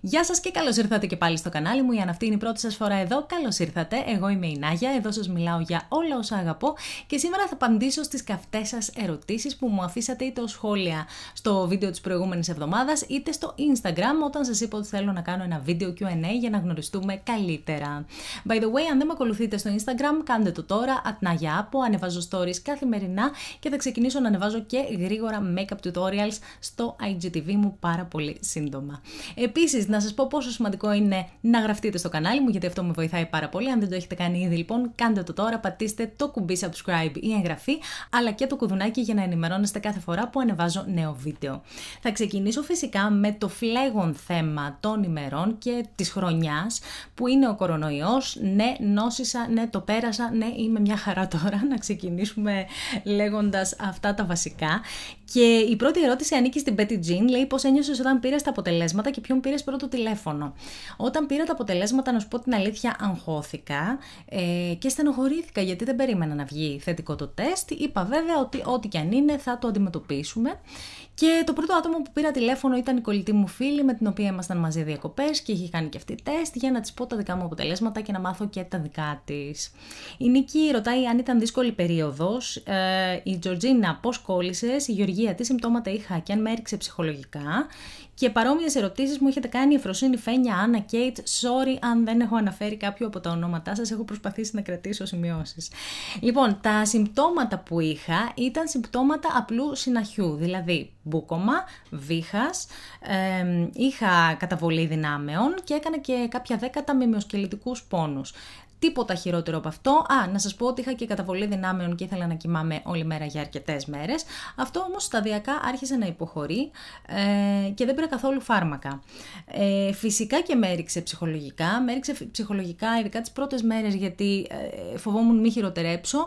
Γεια σας και καλώς ήρθατε και πάλι στο κανάλι μου. Για να αυτή είναι η πρώτη σας φορά εδώ, καλώς ήρθατε. Εγώ είμαι η Νάγια, εδώ σας μιλάω για όλα όσα αγαπώ και σήμερα θα απαντήσω στις καυτές σας ερωτήσεις που μου αφήσατε είτε ως σχόλια στο βίντεο της προηγούμενης εβδομάδας είτε στο Instagram όταν σας είπα ότι θέλω να κάνω ένα βίντεο QA για να γνωριστούμε καλύτερα. By the way, αν δεν με ακολουθείτε στο Instagram, κάντε το τώρα. Ατνάγια Άπο, ανεβάζω stories καθημερινά και θα ξεκινήσω να ανεβάζω και γρήγορα makeup tutorials στο IGTV μου πάρα πολύ σύντομα. Επίσης, να σας πω πόσο σημαντικό είναι να γραφτείτε στο κανάλι μου, γιατί αυτό με βοηθάει πάρα πολύ. Αν δεν το έχετε κάνει ήδη, λοιπόν, κάντε το τώρα. Πατήστε το κουμπί subscribe ή εγγραφή, αλλά και το κουδουνάκι για να ενημερώνεστε κάθε φορά που ανεβάζω νέο βίντεο. Θα ξεκινήσω φυσικά με το φλέγον θέμα των ημερών και της χρονιάς, που είναι ο κορονοϊός. Ναι, νόσησα, ναι, το πέρασα, ναι, είμαι μια χαρά τώρα. Να ξεκινήσουμε λέγοντας αυτά τα βασικά. Και η πρώτη ερώτηση ανήκει στην Betty Jean. Λέει πώς ένιωσες όταν πήρες τα αποτελέσματα και ποιον πήρες πρώτο τηλέφωνο. Όταν πήρα τα αποτελέσματα, να σου πω την αλήθεια, αγχώθηκα ε, και στενοχωρήθηκα γιατί δεν περίμενα να βγει θετικό το τεστ. Είπα βέβαια ότι ό,τι και αν είναι θα το αντιμετωπίσουμε. Και το πρώτο άτομο που πήρα τηλέφωνο ήταν η κολλητή μου φίλη, με την οποία ήμασταν μαζί διακοπές και είχε κάνει και αυτή τεστ για να της πω τα δικά μου αποτελέσματα και να μάθω και τα δικά της. Η Νίκη ρωτάει αν ήταν δύσκολη περίοδος. Ε, η Τζορτζίνα πώς κόλλησες. Η υγεία, τι συμπτώματα είχα και αν με έριξε ψυχολογικά. Και παρόμοιες ερωτήσεις μου έχετε κάνει η Φροσύνη Φένια, Άννα Κέιτ. Sorry αν δεν έχω αναφέρει κάποιο από τα ονόματά σας, έχω προσπαθήσει να κρατήσω σημειώσεις. Λοιπόν, τα συμπτώματα που είχα ήταν συμπτώματα απλού συναχιού, δηλαδή μπούκομα, βήχας, είχα καταβολή δυνάμεων και έκανα και κάποια δέκατα με μειοσκελετικού πόνους τίποτα χειρότερο από αυτό. Α, να σας πω ότι είχα και καταβολή δυνάμεων και ήθελα να κοιμάμαι όλη μέρα για αρκετές μέρες. Αυτό όμως σταδιακά άρχισε να υποχωρεί ε, και δεν πήρα καθόλου φάρμακα. Ε, φυσικά και με έριξε ψυχολογικά. Με έριξε ψυχολογικά ειδικά τις πρώτες μέρες γιατί ε, φοβόμουν μη χειροτερέψω.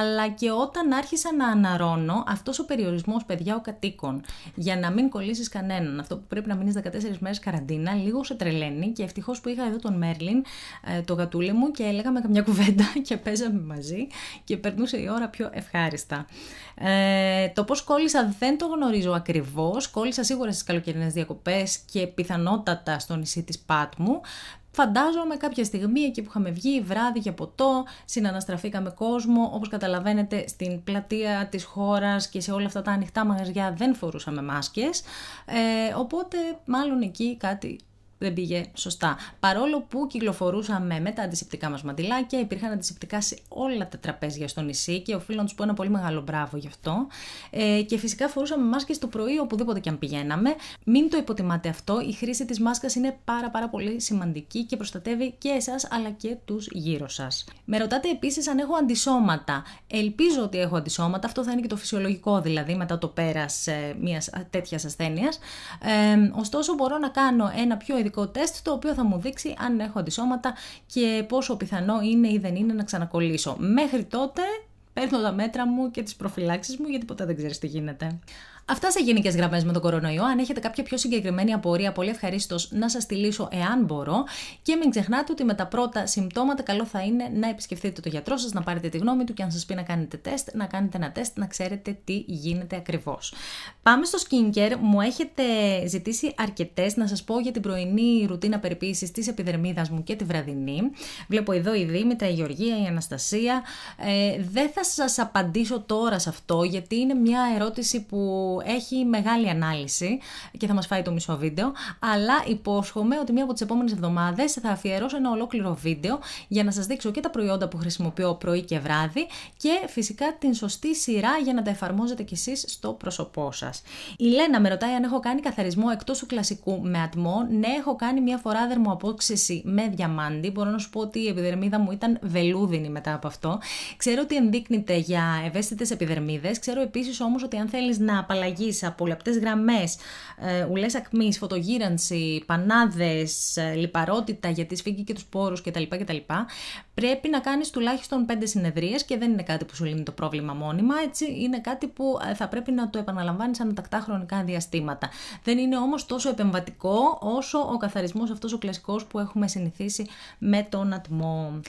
Αλλά και όταν άρχισα να αναρώνω αυτός ο περιορισμός, παιδιά, ο κατοίκων, για να μην κολλήσεις κανέναν, αυτό που πρέπει να μείνεις 14 μέρες καραντίνα, λίγο σε τρελαίνει και ευτυχώς που είχα εδώ τον Μέρλιν, ε, το γατούλι μου και λέγαμε καμιά κουβέντα και παίζαμε μαζί και περνούσε η ώρα πιο ευχάριστα. Ε, το πώς κόλλησα δεν το γνωρίζω ακριβώς, κόλλησα σίγουρα στις καλοκαιρινές διακοπές και πιθανότατα στο νησί της Πάτμου, Φαντάζομαι κάποια στιγμή εκεί που είχαμε βγει, βράδυ για ποτό, συναναστραφήκαμε κόσμο. Όπως καταλαβαίνετε, στην πλατεία της χώρας και σε όλα αυτά τα ανοιχτά μαγαζιά δεν φορούσαμε μάσκες. Ε, οπότε, μάλλον εκεί κάτι δεν πήγε σωστά. Παρόλο που κυκλοφορούσαμε με τα αντισηπτικά μας μαντιλάκια, υπήρχαν αντισηπτικά σε όλα τα τραπέζια στο νησί και οφείλω να τους πω ένα πολύ μεγάλο μπράβο γι' αυτό. Ε, και φυσικά φορούσαμε μάσκες το πρωί οπουδήποτε και αν πηγαίναμε. Μην το υποτιμάτε αυτό. Η χρήση της μάσκας είναι πάρα, πάρα πολύ σημαντική και προστατεύει και εσάς αλλά και τους γύρω σας. Με ρωτάτε επίσης αν έχω αντισώματα. Ελπίζω ότι έχω αντισώματα. Αυτό θα είναι και το φυσιολογικό δηλαδή μετά το πέρας ε, μιας τέτοιας ασθένειας. Ε, ωστόσο, μπορώ να κάνω ένα πιο ειδικό τεστ το οποίο θα μου δείξει αν έχω αντισώματα και πόσο πιθανό είναι ή δεν είναι να ξανακολλήσω. Μέχρι τότε παίρνω τα μέτρα μου και τις προφυλάξεις μου γιατί ποτέ δεν ξέρεις τι γίνεται. Αυτά σε γενικές γραμμές με τον κορονοϊό. Αν έχετε κάποια πιο συγκεκριμένη απορία, πολύ ευχαρίστως να σας τη λύσω εάν μπορώ. Και μην ξεχνάτε ότι με τα πρώτα συμπτώματα, καλό θα είναι να επισκεφτείτε το γιατρό σας, να πάρετε τη γνώμη του και αν σας πει να κάνετε τεστ, να κάνετε ένα τεστ, να ξέρετε τι γίνεται ακριβώς. Πάμε στο skincare. Μου έχετε ζητήσει αρκετές να σας πω για την πρωινή ρουτίνα περιποίησης της επιδερμίδας μου και τη βραδινή. Βλέπω εδώ η Δήμητρα, η Γεωργία, η Αναστασία. Ε, δεν θα σας απαντήσω τώρα σε αυτό, γιατί είναι μια ερώτηση που έχει μεγάλη ανάλυση και θα μας φάει το μισό βίντεο, αλλά υπόσχομαι ότι μία από τις επόμενες εβδομάδες θα αφιερώσω ένα ολόκληρο βίντεο για να σας δείξω και τα προϊόντα που χρησιμοποιώ πρωί και βράδυ και φυσικά την σωστή σειρά για να τα εφαρμόζετε κι εσείς στο πρόσωπό σας. Η Λένα με ρωτάει αν έχω κάνει καθαρισμό εκτός του κλασικού με ατμό. Ναι, έχω κάνει μία φορά δερμοαπόξηση με διαμάντι. Μπορώ να σου πω ότι η επιδερμίδα μου ήταν βελούδινη μετά από αυτό. Ξέρω ότι ενδείκνυται για ευαίσθητες επιδερμίδες. Ξέρω επίσης όμως ότι αν θέλεις να αλλαγή, από λεπτές γραμμές, ε, ουλές ακμής, φωτογύρανση, πανάδες, ε, λιπαρότητα για τη και τους πόρους κτλ. κτλ πρέπει να κάνεις τουλάχιστον πέντε συνεδρίες και δεν είναι κάτι που σου λύνει το πρόβλημα μόνιμα, έτσι είναι κάτι που ε, θα πρέπει να το επαναλαμβάνεις ανατακτά χρονικά διαστήματα. Δεν είναι όμως τόσο επεμβατικό όσο ο καθαρισμός αυτός ο κλασικός που έχουμε συνηθίσει με τον ατμό.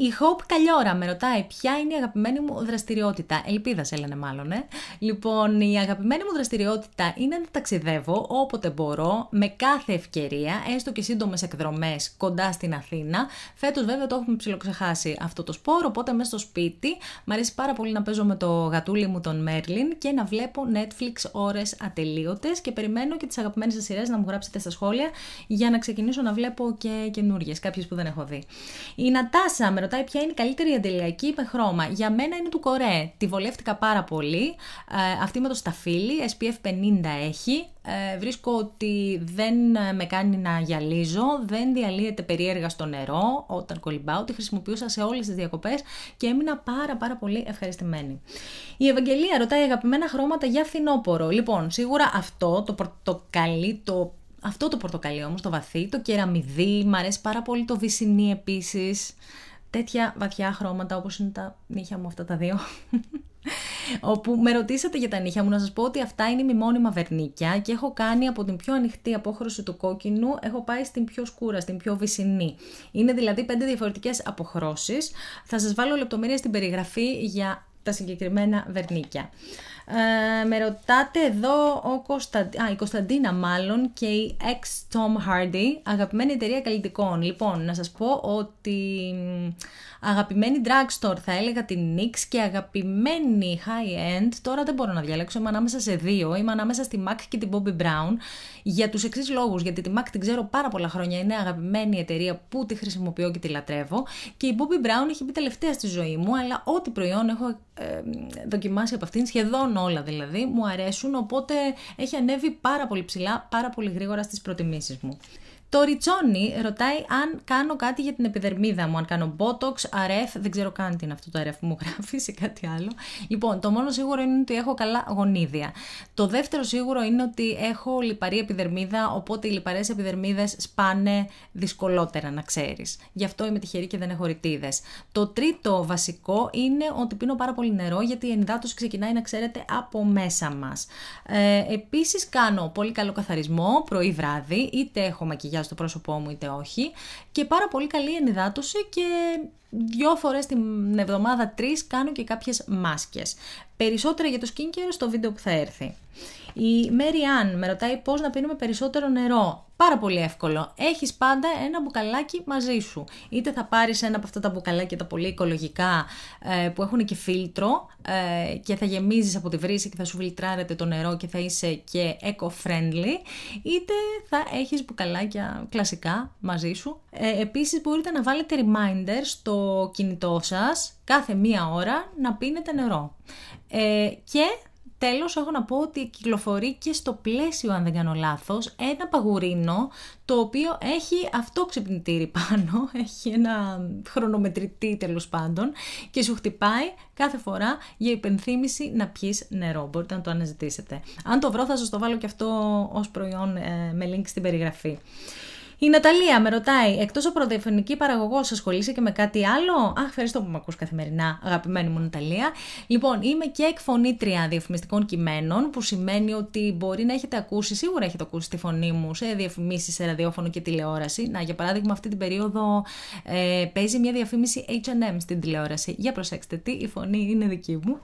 Η Hope Καλιόρα με ρωτάει ποια είναι η αγαπημένη μου δραστηριότητα. Ελπίδα, σε λένε μάλλον. Ε. Λοιπόν, η αγαπημένη μου δραστηριότητα είναι να ταξιδεύω όποτε μπορώ, με κάθε ευκαιρία, έστω και σύντομες εκδρομές κοντά στην Αθήνα. Φέτος, βέβαια, το έχουμε ψηλοξεχάσει αυτό το σπόρο, οπότε μέσα στο σπίτι. Μ' αρέσει πάρα πολύ να παίζω με το γατούλι μου τον Μέρλιν και να βλέπω Netflix ώρες ατελείωτες και περιμένω και τις αγαπημένες σας σειρές να μου γράψετε στα σχόλια για να ξεκινήσω να βλέπω και καινούριε, κάποιες που δεν έχω δει. Η Νατάσα με ρωτάει ποια είναι η καλύτερη με χρώμα. Για μένα είναι του Κορέ. Τη βολεύτηκα πάρα πολύ. Ε, αυτή με το σταφύλι, SPF 50 έχει. Ε, βρίσκω ότι δεν ε, με κάνει να γυαλίζω, δεν διαλύεται περίεργα στο νερό όταν κολυμπάω. Τη χρησιμοποιούσα σε όλες τις διακοπές και έμεινα πάρα πάρα πολύ ευχαριστημένη. Η Ευαγγελία ρωτάει αγαπημένα χρώματα για φθινόπωρο. Λοιπόν, σίγουρα αυτό το πορτοκαλί, το αυτό το πορτοκαλί όμως, το βαθύ, το κεραμιδί, μου αρέσει πάρα πολύ το βυσινί επίσης τέτοια βαθιά χρώματα όπως είναι τα νύχια μου αυτά τα δύο όπου με ρωτήσατε για τα νύχια μου να σας πω ότι αυτά είναι μόνιμα βερνίκια και έχω κάνει από την πιο ανοιχτή απόχρωση του κόκκινου έχω πάει στην πιο σκούρα, στην πιο βυσινή είναι δηλαδή πέντε διαφορετικές αποχρώσεις θα σας βάλω λεπτομέρειες στην περιγραφή για τα συγκεκριμένα βερνίκια ε, με ρωτάτε εδώ ο η Κωνσταντίνα μάλλον και η ex Tom Hardy, αγαπημένη εταιρεία καλλιτικών. Λοιπόν, να σας πω ότι αγαπημένη drugstore θα έλεγα την NYX και αγαπημένη high end, τώρα δεν μπορώ να διαλέξω, είμαι ανάμεσα σε δύο, είμαι ανάμεσα στη MAC και την Bobby Brown για τους εξής λόγους, γιατί τη MAC την ξέρω πάρα πολλά χρόνια, είναι αγαπημένη εταιρεία που τη χρησιμοποιώ και τη λατρεύω και η Bobby Brown έχει μπει τελευταία στη ζωή μου, αλλά ό,τι προϊόν έχω δοκιμάσει από αυτήν, σχεδόν όλα δηλαδή, μου αρέσουν, οπότε έχει ανέβει πάρα πολύ ψηλά, πάρα πολύ γρήγορα στις προτιμήσεις μου. Το Ριτσόνι ρωτάει αν κάνω κάτι για την επιδερμίδα μου, αν κάνω Botox, RF, δεν ξέρω καν τι είναι αυτό το RF που μου γράφει ή κάτι άλλο. Λοιπόν, το μόνο σίγουρο είναι ότι έχω καλά γονίδια. Το δεύτερο σίγουρο είναι ότι έχω λιπαρή επιδερμίδα, οπότε οι λιπαρές επιδερμίδες σπάνε δυσκολότερα να ξέρεις. Γι' αυτό είμαι τυχερή και δεν έχω ρητίδες. Το τρίτο βασικό είναι ότι πίνω πάρα πολύ νερό γιατί η ενδάτωση ξεκινάει να ξέρετε από μέσα μας. Ε, κάνω πολύ καλό καθαρισμό πρωί βράδυ, είτε έχω μακιγιά στο πρόσωπό μου είτε όχι και πάρα πολύ καλή ενυδάτωση και δυο φορές την εβδομάδα τρεις κάνω και κάποιες μάσκες. Περισσότερα για το skincare στο βίντεο που θα έρθει. Η Μέρι Αν με ρωτάει πώς να πίνουμε περισσότερο νερό. Πάρα πολύ εύκολο. Έχεις πάντα ένα μπουκαλάκι μαζί σου. Είτε θα πάρεις ένα από αυτά τα μπουκαλάκια τα πολύ οικολογικά ε, που έχουν και φίλτρο ε, και θα γεμίζεις από τη βρύση και θα σου φιλτράρετε το νερό και θα είσαι και eco-friendly, είτε θα έχεις μπουκαλάκια κλασικά μαζί σου. Ε, Επίσης, μπορείτε να βάλετε reminder στο κινητό σας κάθε μία ώρα να πίνετε νερό. Ε, και Τέλος έχω να πω ότι κυκλοφορεί και στο πλαίσιο αν δεν κάνω λάθος ένα παγουρίνο το οποίο έχει αυτό ξυπνητήρι πάνω, έχει ένα χρονομετρητή τέλος πάντων και σου χτυπάει κάθε φορά για υπενθύμηση να πιεις νερό, μπορείτε να το αναζητήσετε. Αν το βρω θα σας το βάλω και αυτό ως προϊόν ε, με link στην περιγραφή. Η Ναταλία με ρωτάει, εκτός από ραδιοφωνική παραγωγό, ασχολείσαι και με κάτι άλλο. Αχ, ευχαριστώ που με ακούς καθημερινά, αγαπημένη μου Ναταλία. Λοιπόν, είμαι και εκφωνήτρια διαφημιστικών κειμένων, που σημαίνει ότι μπορεί να έχετε ακούσει, σίγουρα έχετε ακούσει τη φωνή μου σε διαφημίσεις σε ραδιόφωνο και τηλεόραση. Να, για παράδειγμα, αυτή την περίοδο ε, παίζει μια διαφήμιση HM στην τηλεόραση. Για προσέξτε τι, η φωνή είναι δική μου.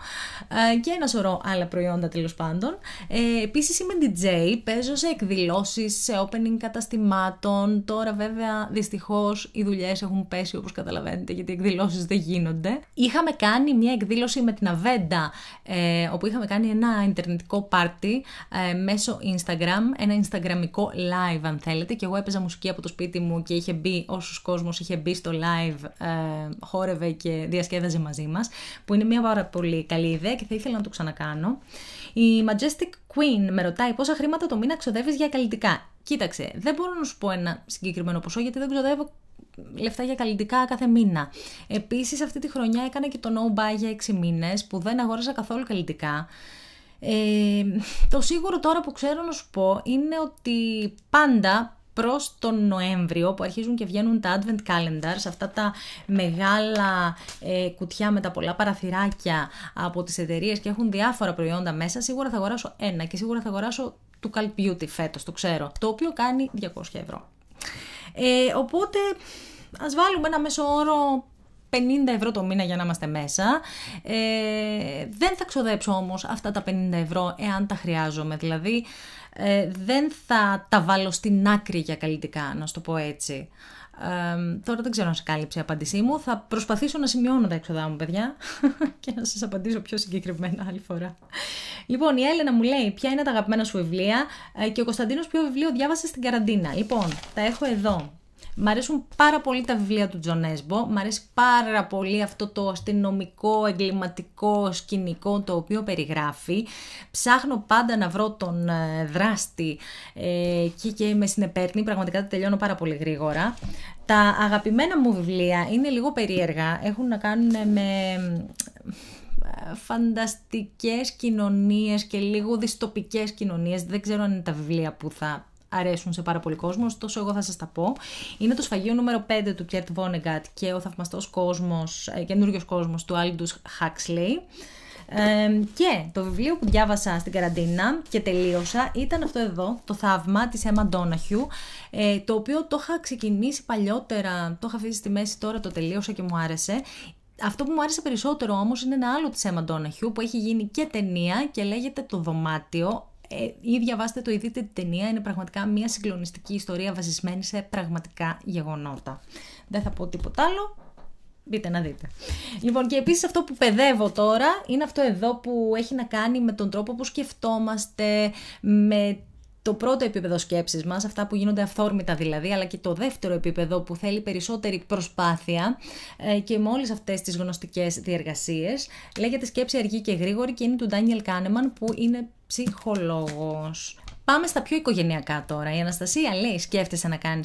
Ε, και ένα σωρό άλλα προϊόντα τέλος πάντων. Ε, Επίσης είμαι DJ, παίζω σε εκδηλώσεις, σε opening καταστημάτων Λοιπόν, τώρα, βέβαια, δυστυχώς οι δουλειές έχουν πέσει όπως καταλαβαίνετε, γιατί οι εκδηλώσεις δεν γίνονται. Είχαμε κάνει μια εκδήλωση με την Αβέντα, ε, όπου είχαμε κάνει ένα Ιντερνετικό πάρτι ε, μέσω Instagram, ένα Instagramικό live, αν θέλετε. Και εγώ έπαιζα μουσική από το σπίτι μου και είχε μπει όσους κόσμος είχε μπει στο live, ε, χόρευε και διασκέδαζε μαζί μας. Που είναι μια πάρα πολύ καλή ιδέα και θα ήθελα να το ξανακάνω. Η Majestic Queen με ρωτάει πόσα χρήματα το μήνα ξοδεύεις για καλλιτικά. Κοίταξε, δεν μπορώ να σου πω ένα συγκεκριμένο ποσό γιατί δεν ξοδεύω λεφτά για καλλιτικά κάθε μήνα. Επίσης αυτή τη χρονιά έκανα και το no buy για 6 μήνες που δεν αγόρασα καθόλου καλλιτικά. Ε, το σίγουρο τώρα που ξέρω να σου πω είναι ότι πάντα προς τον Νοέμβριο που αρχίζουν και βγαίνουν τα Advent Calendars, αυτά τα μεγάλα ε, κουτιά με τα πολλά παραθυράκια από τις εταιρείες και έχουν διάφορα προϊόντα μέσα, σίγουρα θα αγοράσω ένα και σίγουρα θα αγοράσω του Cal Beauty φέτος, το ξέρω, το οποίο κάνει 200 ευρώ. Ε, οπότε ας βάλουμε ένα μέσο όρο 50 ευρώ το μήνα για να είμαστε μέσα. Ε, δεν θα ξοδέψω όμως αυτά τα 50 ευρώ εάν τα χρειάζομαι. Δηλαδή ε, δεν θα τα βάλω στην άκρη για καλλιτικά, να σου το πω έτσι. τώρα δεν ξέρω αν σε κάλυψε η απάντησή μου. Θα προσπαθήσω να σημειώνω τα έξοδά μου, παιδιά, και να σας απαντήσω πιο συγκεκριμένα άλλη φορά. Λοιπόν, η Έλενα μου λέει: Ποια είναι τα αγαπημένα σου βιβλία ε, και ο Κωνσταντίνος ποιο βιβλίο διάβασε στην καραντίνα. Λοιπόν, τα έχω εδώ. Μ' αρέσουν πάρα πολύ τα βιβλία του Τζον Έσμπο. Μ' αρέσει πάρα πολύ αυτό το αστυνομικό, εγκληματικό σκηνικό το οποίο περιγράφει. Ψάχνω πάντα να βρω τον ε, δράστη ε, και, με συνεπέρνει. Πραγματικά τα τελειώνω πάρα πολύ γρήγορα. Τα αγαπημένα μου βιβλία είναι λίγο περίεργα. Έχουν να κάνουν με ε, φανταστικές κοινωνίες και λίγο δυστοπικές κοινωνίες. Δεν ξέρω αν είναι τα βιβλία που θα αρέσουν σε πάρα πολύ κόσμο, τόσο εγώ θα σας τα πω. Είναι το σφαγείο νούμερο 5 του Κέρτ Βόνεγκατ και ο θαυμαστός κόσμος, ε, καινούριο κόσμος του Άλντου Χάξλεϊ. Ε, και το βιβλίο που διάβασα στην καραντίνα και τελείωσα ήταν αυτό εδώ, το θαύμα της Emma Ντόναχιου, ε, το οποίο το είχα ξεκινήσει παλιότερα, το είχα αφήσει στη μέση τώρα, το τελείωσα και μου άρεσε. Αυτό που μου άρεσε περισσότερο όμως είναι ένα άλλο της Emma Ντόναχιου που έχει γίνει και ταινία και λέγεται «Το δωμάτιο», ε, ή διαβάστε το ή δείτε την ταινία, είναι πραγματικά μια συγκλονιστική ιστορία βασισμένη σε πραγματικά γεγονότα. Δεν θα πω τίποτα άλλο, Μπείτε να δείτε. Λοιπόν, και επίσης αυτό που παιδεύω τώρα είναι αυτό εδώ που έχει να κάνει με τον τρόπο που σκεφτόμαστε, με το πρώτο επίπεδο σκέψης μας, αυτά που γίνονται αυθόρμητα δηλαδή, αλλά και το δεύτερο επίπεδο που θέλει περισσότερη προσπάθεια ε, και με όλες αυτές τις γνωστικές διεργασίες, Λέγεται σκέψη αργή και γρήγορη και είναι του Ντάνιελ Κάνεμαν που είναι ψυχολόγος. Πάμε στα πιο οικογενειακά τώρα. Η Αναστασία λέει: Σκέφτεσαι να κάνεις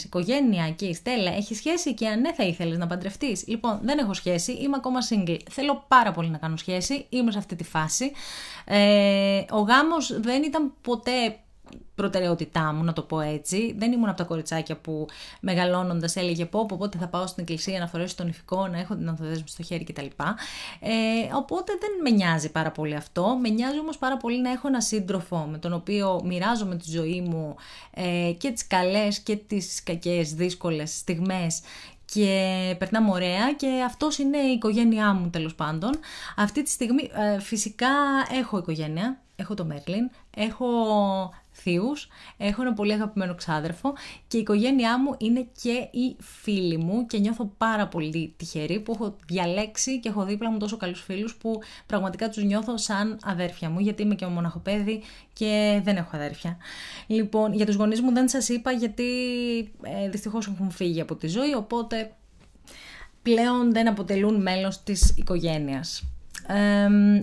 η Στέλλα, έχει σχέση και αν ναι, θα ήθελες να παντρευτείς. Λοιπόν, δεν έχω σχέση, είμαι ακόμα single. Θέλω πάρα πολύ να κάνω σχέση, είμαι σε αυτή τη φάση. Ε, ο γάμος δεν ήταν ποτέ προτεραιότητά μου, να το πω έτσι. Δεν ήμουν από τα κοριτσάκια που μεγαλώνοντας έλεγε πω, οπότε θα πάω στην εκκλησία να φορέσω τον ηφικό, να έχω την ανθοδέσμη στο χέρι κτλ. Ε, οπότε δεν με νοιάζει πάρα πολύ αυτό. Με νοιάζει όμως πάρα πολύ να έχω ένα σύντροφο με τον οποίο μοιράζομαι τη ζωή μου ε, και τις καλές και τις κακές, δύσκολες στιγμές και περνάμε ωραία και αυτός είναι η οικογένειά μου τέλος πάντων. Αυτή τη στιγμή ε, φυσικά έχω οικογένεια, έχω το Μέρλιν, έχω θείου, έχω ένα πολύ αγαπημένο ξάδερφο και η οικογένειά μου είναι και οι φίλοι μου και νιώθω πάρα πολύ τυχερή που έχω διαλέξει και έχω δίπλα μου τόσο καλούς φίλους που πραγματικά τους νιώθω σαν αδέρφια μου, γιατί είμαι και ο μοναχοπέδι και δεν έχω αδέρφια. Λοιπόν, για τους γονείς μου δεν σας είπα γιατί ε, δυστυχώς έχουν φύγει από τη ζωή, οπότε πλέον δεν αποτελούν μέλος της οικογένειας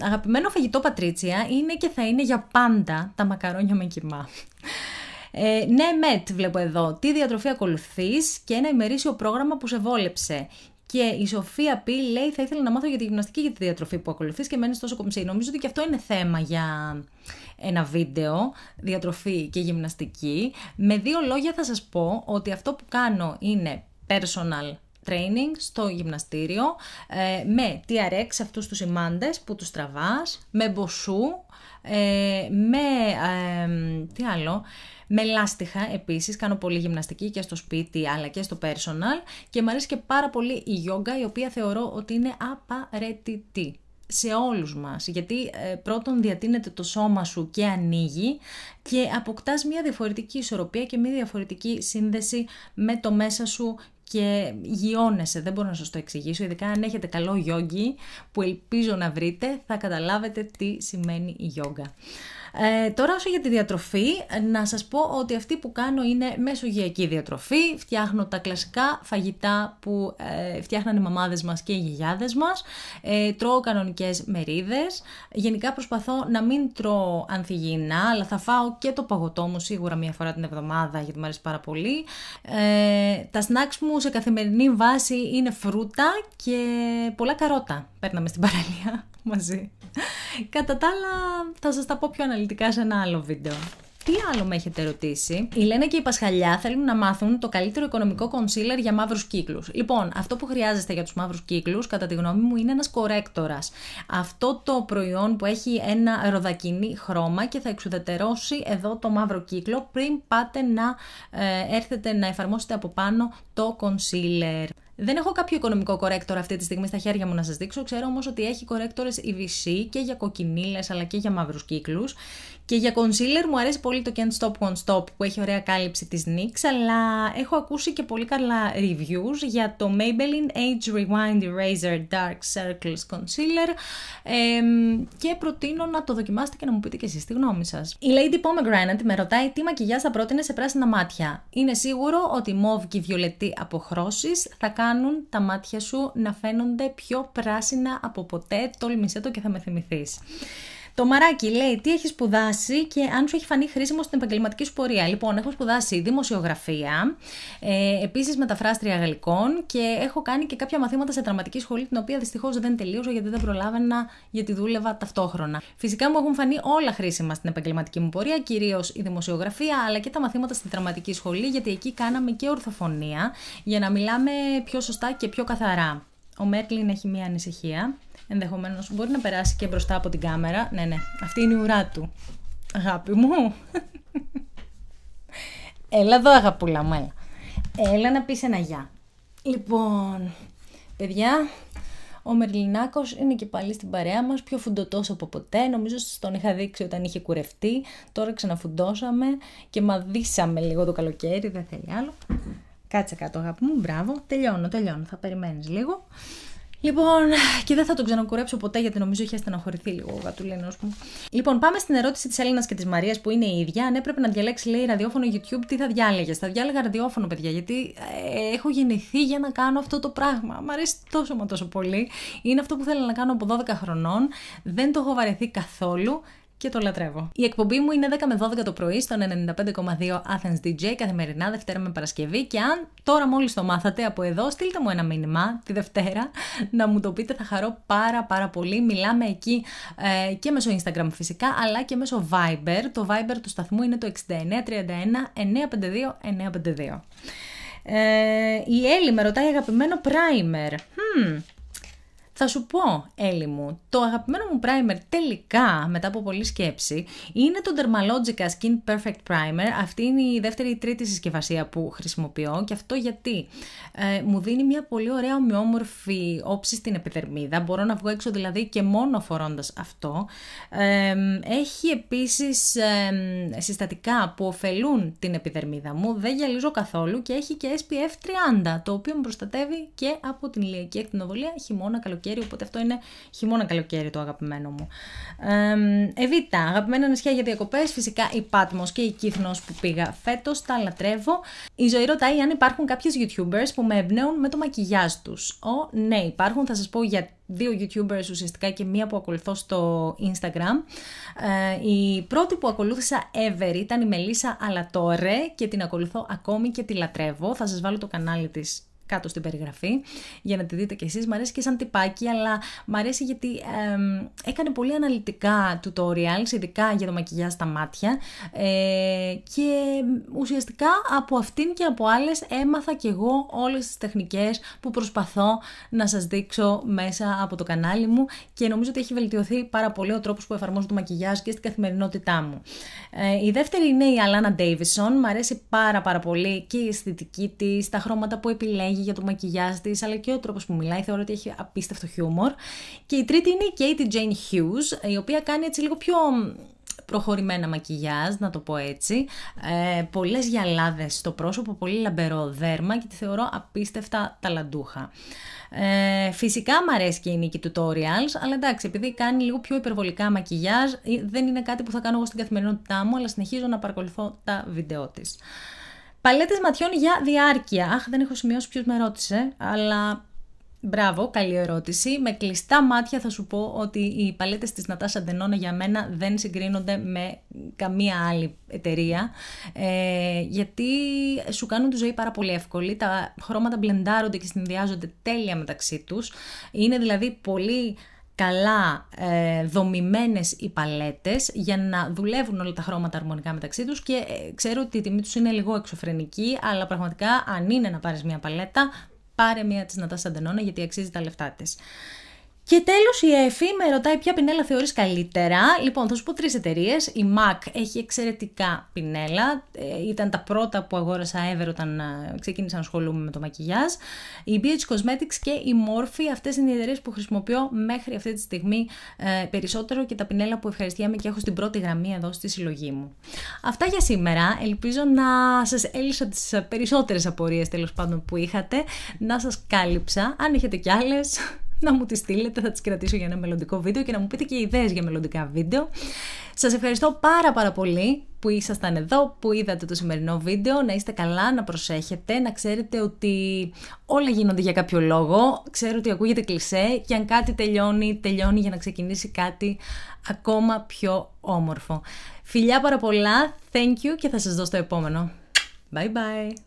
αγαπημένο φαγητό Πατρίτσια είναι και θα είναι για πάντα τα μακαρόνια με κιμά. Ε, ναι, μετ βλέπω εδώ. Τι διατροφή ακολουθείς και ένα ημερήσιο πρόγραμμα που σε βόλεψε. Και η Σοφία πει, λέει: Θα ήθελα να μάθω για τη γυμναστική και τη διατροφή που ακολουθείς και μένεις τόσο κομψή. Νομίζω ότι και αυτό είναι θέμα για ένα βίντεο, διατροφή και γυμναστική. Με δύο λόγια θα σας πω ότι αυτό που κάνω είναι personal training στο γυμναστήριο ε, με TRX, αυτούς τους ημάντες που τους τραβάς, με μποσού, ε, με... Ε, τι άλλο... Με λάστιχα επίσης, κάνω πολύ γυμναστική και στο σπίτι αλλά και στο personal και μου αρέσει και πάρα πολύ η γιόγκα η οποία θεωρώ ότι είναι απαραίτητη σε όλους μας, γιατί ε, πρώτον διατείνεται το σώμα σου και ανοίγει και αποκτάς μια διαφορετική ισορροπία και μια διαφορετική σύνδεση με το μέσα σου και γιώνεσαι, δεν μπορώ να σας το εξηγήσω, ειδικά αν έχετε καλό γιόγκι που ελπίζω να βρείτε θα καταλάβετε τι σημαίνει η γιόγκα. Ε, τώρα όσο για τη διατροφή, να σας πω ότι αυτή που κάνω είναι μεσογειακή διατροφή. Φτιάχνω τα κλασικά φαγητά που ε, φτιάχνανε οι μαμάδες μας και οι γιαγιάδες μας. Ε, τρώω κανονικές μερίδες. Γενικά προσπαθώ να μην τρώω ανθυγιεινά, αλλά θα φάω και το παγωτό μου σίγουρα μία φορά την εβδομάδα, γιατί μου αρέσει πάρα πολύ. Ε, τα snacks μου σε καθημερινή βάση είναι φρούτα και πολλά καρότα. Παίρναμε στην παραλία μαζί. Κατά τα άλλα θα σας τα πω πιο αναλυτικά σε ένα άλλο βίντεο. Τι άλλο με έχετε ρωτήσει. Η Λένα και η Πασχαλιά θέλουν να μάθουν το καλύτερο οικονομικό κονσίλερ για μαύρους κύκλους. Λοιπόν, αυτό που χρειάζεστε για τους μαύρους κύκλους, κατά τη γνώμη μου, είναι ένας κορέκτορας. Αυτό το προϊόν που έχει ένα ροδακινή χρώμα και θα εξουδετερώσει εδώ το μαύρο κύκλο πριν πάτε να ε, έρθετε να εφαρμόσετε από πάνω το κονσίλερ. Δεν έχω κάποιο οικονομικό κορέκτορα αυτή τη στιγμή στα χέρια μου να σας δείξω. Ξέρω όμως ότι έχει κορέκτορε EVC και για κοκκινίλες αλλά και για μαύρους κύκλους. Και για κονσίλερ μου αρέσει πολύ το Can't Stop One Stop που έχει ωραία κάλυψη της NYX. Αλλά έχω ακούσει και πολύ καλά reviews για το Maybelline Age Rewind Eraser Dark Circles Concealer. Ε, και προτείνω να το δοκιμάσετε και να μου πείτε και εσείς τη γνώμη σας. Η Lady Pomegranate με ρωτάει τι μακιγιά θα πρότεινε σε πράσινα μάτια. Είναι σίγουρο ότι μοβ και βιολετή αποχρώσεις θα κάνουν κάνουν τα μάτια σου να φαίνονται πιο πράσινα από ποτέ. Τολμησέ το και θα με θυμηθείς. Το μαράκι λέει τι έχεις σπουδάσει και αν σου έχει φανεί χρήσιμο στην επαγγελματική σου πορεία. Λοιπόν, έχω σπουδάσει δημοσιογραφία, ε, επίσης μεταφράστρια γαλλικών και έχω κάνει και κάποια μαθήματα σε δραματική σχολή, την οποία δυστυχώς δεν τελείωσα γιατί δεν προλάβαινα γιατί δούλευα ταυτόχρονα. Φυσικά μου έχουν φανεί όλα χρήσιμα στην επαγγελματική μου πορεία, κυρίως η δημοσιογραφία αλλά και τα μαθήματα στη δραματική σχολή, γιατί εκεί κάναμε και ορθοφωνία για να μιλάμε πιο σωστά και πιο καθαρά. Ο Μέρκλιν έχει μία ανησυχία ενδεχομένως μπορεί να περάσει και μπροστά από την κάμερα. Ναι, ναι, αυτή είναι η ουρά του. Αγάπη μου. Έλα εδώ, αγαπούλα μου, έλα. Έλα να πεις ένα γεια. Λοιπόν, παιδιά, ο Μερλινάκος είναι και πάλι στην παρέα μας, πιο φουντωτός από ποτέ. Νομίζω τον είχα δείξει όταν είχε κουρευτεί. Τώρα ξαναφουντώσαμε και μαδίσαμε λίγο το καλοκαίρι, δεν θέλει άλλο. Κάτσε κάτω, αγάπη μου, μπράβο. Τελειώνω, τελειώνω. Θα περιμένεις λίγο. Λοιπόν, και δεν θα τον ξανακουρέψω ποτέ γιατί νομίζω είχε στενοχωρηθεί λίγο ο Γατουλίνος. Λοιπόν, πάμε στην ερώτηση της Έλληνας και της Μαρίας που είναι η ίδια. Αν έπρεπε να διαλέξει, λέει, ραδιόφωνο YouTube, τι θα διάλεγες. Θα διάλεγα ραδιόφωνο, παιδιά, γιατί ε, έχω γεννηθεί για να κάνω αυτό το πράγμα. Μ' αρέσει τόσο μα τόσο πολύ. Είναι αυτό που θέλω να κάνω από 12 χρονών. Δεν το έχω βαρεθεί καθόλου και το λατρεύω. Η εκπομπή μου είναι 10 με 12 το πρωί στον 95,2 Athens DJ καθημερινά, Δευτέρα με Παρασκευή. Και αν τώρα μόλις το μάθατε από εδώ, στείλτε μου ένα μήνυμα τη Δευτέρα να μου το πείτε. Θα χαρώ πάρα πάρα πολύ. Μιλάμε εκεί ε, και μέσω Instagram φυσικά, αλλά και μέσω Viber. Το Viber του σταθμού είναι το 6931 952 952. Ε, η Έλλη με ρωτάει αγαπημένο primer. Hm, θα σου πω, Έλλη μου, το αγαπημένο μου primer τελικά, μετά από πολλή σκέψη, είναι το Dermalogica Skin Perfect Primer. Αυτή είναι η δεύτερη ή τρίτη συσκευασία που χρησιμοποιώ και αυτό γιατί ε, μου δίνει μια πολύ ωραία ομοιόμορφη όψη στην επιδερμίδα. Μπορώ να βγω έξω δηλαδή και μόνο φορώντας αυτό. έχει επίσης συστατικά που ωφελούν την επιδερμίδα μου, δεν γυαλίζω καθόλου και έχει και SPF 30, το οποίο με προστατεύει και από την ηλιακή εκτινοβολία χειμώνα καλοκαίρι καλοκαίρι, οπότε αυτό είναι χειμώνα-καλοκαίρι το αγαπημένο μου. Ε, Εβίτα, αγαπημένα νησιά για διακοπές. Φυσικά η Πάτμος και η Κύθνος που πήγα φέτος, τα λατρεύω. Η ζωή ρωτάει αν υπάρχουν κάποιες YouTubers που με εμπνέουν με το μακιγιάζ τους. Ω, ναι, υπάρχουν. Θα σας πω για δύο YouTubers ουσιαστικά και μία που ακολουθώ στο Instagram. Ε, η πρώτη που ακολούθησα ever ήταν η Μελίσσα Αλατόρε και την ακολουθώ ακόμη και τη λατρεύω. Θα σας βάλω το κανάλι της κάτω στην περιγραφή για να τη δείτε κι εσείς. Μ' αρέσει και σαν τυπάκι, αλλά μ' αρέσει γιατί ε, έκανε πολύ αναλυτικά tutorials, ειδικά για το μακιγιά στα μάτια ε, και ουσιαστικά από αυτήν και από άλλες έμαθα κι εγώ όλες τις τεχνικές που προσπαθώ να σας δείξω μέσα από το κανάλι μου και νομίζω ότι έχει βελτιωθεί πάρα πολύ ο τρόπος που εφαρμόζω το μακιγιάζ και στην καθημερινότητά μου. Ε, η δεύτερη είναι η Alana Davison. μ' αρέσει πάρα πάρα πολύ και η αισθητική της, τα χρώματα που επιλέγει για το μακιγιάζ της, αλλά και ο τρόπος που μιλάει. Θεωρώ ότι έχει απίστευτο χιούμορ. Και η τρίτη είναι η Katie Jane Hughes, η οποία κάνει έτσι λίγο πιο προχωρημένα μακιγιάζ, να το πω έτσι. Ε, Πολλές γυαλάδες στο πρόσωπο, πολύ λαμπερό δέρμα και τη θεωρώ απίστευτα ταλαντούχα. Ε, φυσικά μου αρέσει και η νίκη tutorials, αλλά εντάξει, επειδή κάνει λίγο πιο υπερβολικά μακιγιάζ, ε, δεν είναι κάτι που θα κάνω εγώ στην καθημερινότητά μου, αλλά συνεχίζω να παρακολουθώ τα βίντεο της. Παλέτες ματιών για διάρκεια. Αχ, δεν έχω σημειώσει ποιος με ρώτησε, αλλά Μπράβο, καλή ερώτηση. Με κλειστά μάτια θα σου πω ότι οι παλέτες της Νατάσα Ντενόνα για μένα δεν συγκρίνονται με καμία άλλη εταιρεία, ε, γιατί σου κάνουν τη ζωή πάρα πολύ εύκολη, τα χρώματα μπλεντάρονται και συνδυάζονται τέλεια μεταξύ τους, είναι δηλαδή πολύ καλά ε, δομημένες οι παλέτες για να δουλεύουν όλα τα χρώματα αρμονικά μεταξύ τους και ε, ξέρω ότι η τιμή τους είναι λίγο εξωφρενική, αλλά πραγματικά αν είναι να πάρεις μια παλέτα, πάρε μια της τα Αντενώνα γιατί αξίζει τα λεφτά της. Και τέλος η Εφη με ρωτάει ποια πινέλα θεωρείς καλύτερα. Λοιπόν, θα σου πω τρεις εταιρείες. Η MAC έχει εξαιρετικά πινέλα. Ε, ήταν τα πρώτα που αγόρασα ever όταν ε, ξεκίνησα να ασχολούμαι με το μακιγιάζ. Η BH Cosmetics και η Morphe. Αυτές είναι οι εταιρείες που χρησιμοποιώ μέχρι αυτή τη στιγμή ε, περισσότερο και τα πινέλα που ευχαριστιάμαι και έχω στην πρώτη γραμμή εδώ στη συλλογή μου. Αυτά για σήμερα. Ελπίζω να σας έλυσα τις περισσότερες απορίες τέλος πάντων που είχατε. Να σας κάλυψα. Αν έχετε κι άλλες, να μου τις στείλετε, θα τις κρατήσω για ένα μελλοντικό βίντεο και να μου πείτε και ιδέες για μελλοντικά βίντεο. Σας ευχαριστώ πάρα πάρα πολύ που ήσασταν εδώ, που είδατε το σημερινό βίντεο, να είστε καλά, να προσέχετε, να ξέρετε ότι όλα γίνονται για κάποιο λόγο, ξέρω ότι ακούγεται κλισέ και αν κάτι τελειώνει, τελειώνει για να ξεκινήσει κάτι ακόμα πιο όμορφο. Φιλιά πάρα πολλά, thank you και θα σας δω στο επόμενο. Bye bye!